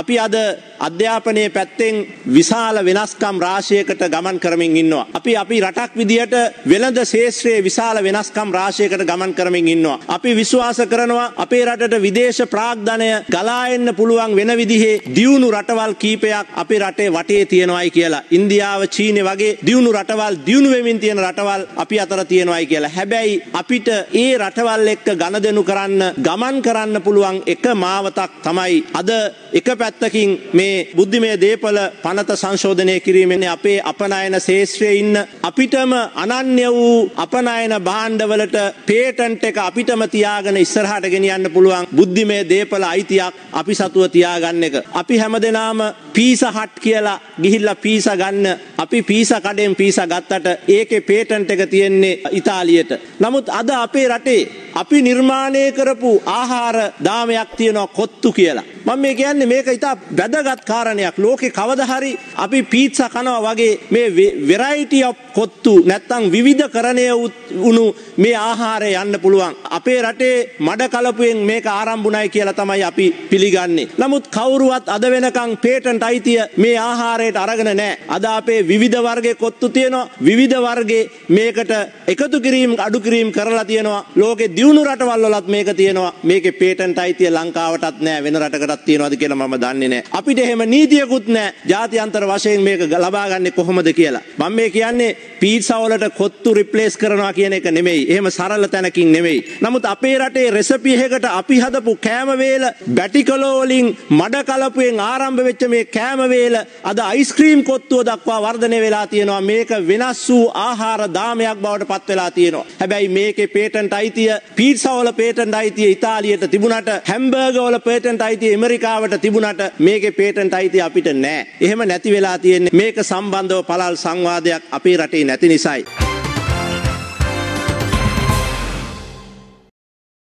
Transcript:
අපි අද අධ්‍යාපනයේ පැත්තෙන් විශාල වෙනස්කම් රාශියකට ගමන් කරමින් ඉන්නවා. අපි අපි රටක් විදියට වෙළඳ ශේෂ්ත්‍රයේ විශාල වෙනස්කම් රාශියකට ගමන් කරමින් ඉන්නවා. අපි විශ්වාස කරනවා අපේ රටට විදේශ ප්‍රාග්ධනය ගලා එන්න පුළුවන් වෙන විදිහේ දියුණු රටවල් කීපයක් අපේ රටේ වටේ තියෙනවායි කියලා. ඉන්දියාව, චීනය වගේ දියුණු රටවල් දියුණු වෙමින් තියෙන රටවල් අපි අතර තියෙනවායි කියලා. හැබැයි අපිට ඒ රටවල් එක්ක ගණදෙනු කරන්න ගමන් කරන්න පුළුවන් එක මාවතක් තමයි අද එක පැත්තකින් මේ බුද්ධිමය දේපල පනත සංශෝධනය කිරීමෙන් අපේ අපනයන ශේෂත්‍රයේ ඉන්න අපිටම අනන්‍ය වූ අපනයන භාණ්ඩවලට පේටන්ට් එක අපිටම තියාගෙන ඉස්සරහට ගෙනියන්න පුළුවන් බුද්ධිමය දේපල අයිතියක් අපි සතුව තියාගන්න එක. අපි හැමදෙනාම පීසහට් කියලා ගිහිල්ලා පීස ගන්න අපි පීස කඩෙන් පීස ගත්තට ඒකේ පේටන්ට් එක තියෙන්නේ ඉතාලියට. නමුත් අද අපේ රටේ අපි නිර්මාණය කරපු ආහාර දාමයක් තියෙනවා කොත්තු කියලා. මම මේ කියන්නේ මේක ඉතා වැදගත් කාරණයක්. ලෝකේ කවදා හරි අපි පීත්සා කනවා වගේ මේ වෙරයිටි ඔෆ් කොත්තු නැත්තම් විවිධකරණය වුණු මේ ආහාරය යන්න පුළුවන්. අපේ රටේ මඩ කලපුවෙන් මේක ආරම්භුණයි කියලා තමයි අපි පිළිගන්නේ. නමුත් කවුරුවත් අද වෙනකන් පේටන්ට් තමන්ට අයිතිය මේ ආහාරයට අරගෙන නෑ. අද අපේ විවිධ වර්ගේ කොත්තු තියෙනවා. විවිධ වර්ගේ මේකට එකතු කිරීම අඩු කිරීම කරලා තියෙනවා. ලෝකේ දියුණු රටවල් වලත් මේක තියෙනවා. මේකේ පේටන්ට් අයිතිය ලංකාවටත් නෑ වෙන රටකටත් තියෙනවද කියලා මම දන්නේ නෑ. අපිට එහෙම නීතියකුත් නෑ. ජාත්‍යන්තර වශයෙන් මේක ලබා ගන්න කොහොමද කියලා. මම මේ කියන්නේ පීට්සා වලට කොත්තු රිප්ලේස් කරනවා කියන එක නෙමෙයි. එහෙම සරල තැනකින් නෙමෙයි. නමුත් අපේ රටේ රෙසිපි එකකට අපි හදපු කෑම වේල බැටිකලෝ වලින් මඩ කලපුවෙන් ආරම්භ වෙච්ච මේ කෑමවේල අද අයිස්ක්‍රීම් කොත්තුව දක්වා වර්ධනය වෙලා තියෙනවා මේක වෙනස් වූ ආහාර දාමයක් බවට පත් වෙලා තියෙනවා. හැබැයි මේකේ පේටන්ට් අයිතිය පීට්සාවල පේටන්ට් අයිතිය ඉතාලියට තිබුණට හැම්බර්ගවල පේටන්ට් අයිතිය ඇමරිකාවට තිබුණට මේකේ පේටන්ට් අයිතිය අපිට නෑ. එහෙම නැති වෙලා තියෙන්නේ මේක සම්බන්ධව පළල් සංවාදයක් අපේ රටේ නැති නිසායි.